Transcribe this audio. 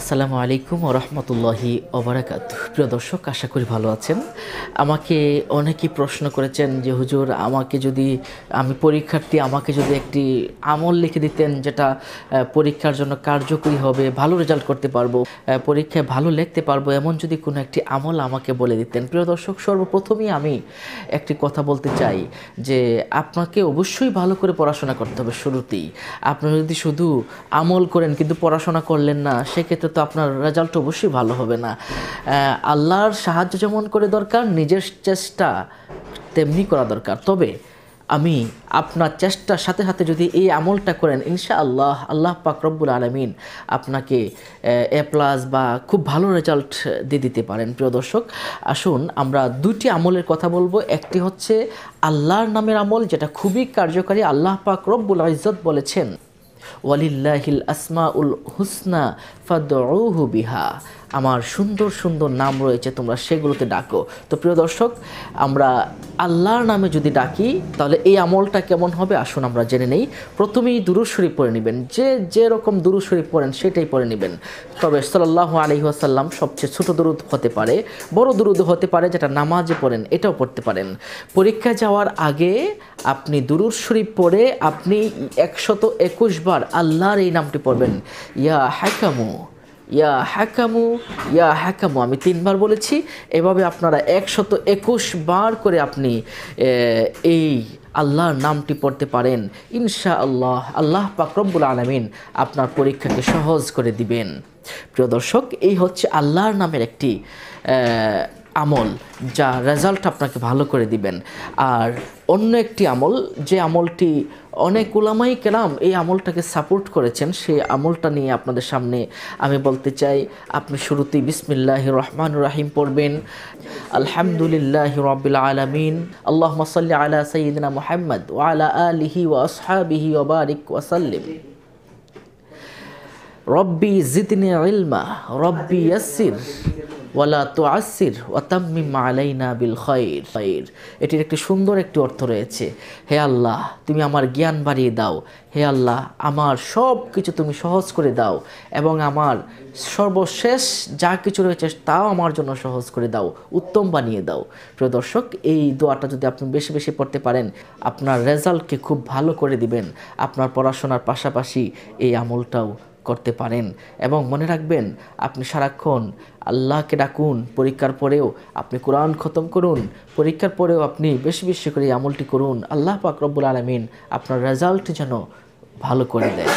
আসসালামু আলাইকুম রহমতুল্লাহি ওবরাকাত প্রিয় দর্শক আশা করি ভালো আছেন আমাকে অনেকেই প্রশ্ন করেছেন যে হুজুর আমাকে যদি আমি পরীক্ষার্থী আমাকে যদি একটি আমল লিখে দিতেন যেটা পরীক্ষার জন্য কার্যকরী হবে ভালো রেজাল্ট করতে পারবো পরীক্ষায় ভালো লিখতে পারবো এমন যদি কোনো একটি আমল আমাকে বলে দিতেন প্রিয় দর্শক সর্বপ্রথমেই আমি একটি কথা বলতে চাই যে আপনাকে অবশ্যই ভালো করে পড়াশোনা করতে হবে শুরুতেই আপনি যদি শুধু আমল করেন কিন্তু পড়াশোনা করলেন না সেক্ষেত্রে সেক্ষেত্রে তো আপনার রেজাল্ট অবশ্যই ভালো হবে না আল্লাহর সাহায্য যেমন করে দরকার নিজের চেষ্টা তেমনি করা দরকার তবে আমি আপনার চেষ্টার সাথে সাথে যদি এই আমলটা করেন ইনশা আল্লাহ আল্লাহ পাকরব্বুল আলমিন আপনাকে এ প্লাস বা খুব ভালো রেজাল্ট দিয়ে দিতে পারেন প্রিয় দর্শক আসুন আমরা দুটি আমলের কথা বলবো একটি হচ্ছে আল্লাহর নামের আমল যেটা খুবই কার্যকারী আল্লাহ পাক রব্বুল ইজত বলেছেন ওয়ালিল্লাহিল আসমা উল হুসনা ফাদৌহু বিহা আমার সুন্দর সুন্দর নাম রয়েছে তোমরা সেগুলোতে ডাকো তো প্রিয় দর্শক আমরা আল্লাহর নামে যদি ডাকি তাহলে এই আমলটা কেমন হবে আসুন আমরা জেনে নেই প্রথমেই দুরুশ্বরী পড়ে নেবেন যে যেরকম দুরুশ্বরী পড়েন সেটাই পড়ে নেবেন তবে সাল্লাহ আলহিহাসাল্লাম সবচেয়ে ছোট দুরুদ হতে পারে বড় দুরুদ হতে পারে যেটা নামাজে পড়েন এটাও পড়তে পারেন পরীক্ষা যাওয়ার আগে আপনি দুরুদ শরীফ পড়ে আপনি একশত একুশ বার আল্লাহর এই নামটি পড়বেন ইয়া হ্যাকামু ইয়া হ্যাকামু ইয়া হ্যাকামু আমি তিনবার বলেছি এভাবে আপনারা একশত একুশ বার করে আপনি এই আল্লাহর নামটি পড়তে পারেন ইনশা আল্লাহ আল্লাহ পাকরব্বুল আলমিন আপনার পরীক্ষাকে সহজ করে দিবেন প্রিয় দর্শক এই হচ্ছে আল্লাহর নামের একটি আমল যা রেজাল্ট আপনাকে ভালো করে দিবেন আর অন্য একটি আমল যে আমলটি অনেক ওলামাই কেরাম এই আমলটাকে সাপোর্ট করেছেন সেই আমলটা নিয়ে আপনাদের সামনে আমি বলতে চাই আপনি শুরুতেই বিসমিল্লাহ রহমান রাহিম পড়বেন আলহামদুলিল্লাহ রবিল আলমিন আল্লাহ মসাল্লি আলা সঈদিনা মোহাম্মদ ওয়ালা আলিহি ওয়াসহাবিহি ওবারিক ওয়াসাল্লিম রব্বি জিতনে ইলমা রব্বি ইয়াসির ওয়ালা তো আসির আলাইনা বিল এটির একটি সুন্দর একটি অর্থ রয়েছে হে আল্লাহ তুমি আমার জ্ঞান বাড়িয়ে দাও হে আল্লাহ আমার সব কিছু তুমি সহজ করে দাও এবং আমার সর্বশেষ যা কিছু রয়েছে তাও আমার জন্য সহজ করে দাও উত্তম বানিয়ে দাও প্রিয় দর্শক এই দোয়াটা যদি আপনি বেশি বেশি পড়তে পারেন আপনার রেজাল্টকে খুব ভালো করে দিবেন আপনার পড়াশোনার পাশাপাশি এই আমলটাও করতে পারেন এবং মনে রাখবেন আপনি সারাক্ষণ আল্লাহকে ডাকুন পরীক্ষার পরেও আপনি কোরআন খতম করুন পরীক্ষার পরেও আপনি বেশি বেশি করে আমলটি করুন আল্লাহ পাকরবুল আলমিন আপনার রেজাল্ট যেন ভালো করে দেয়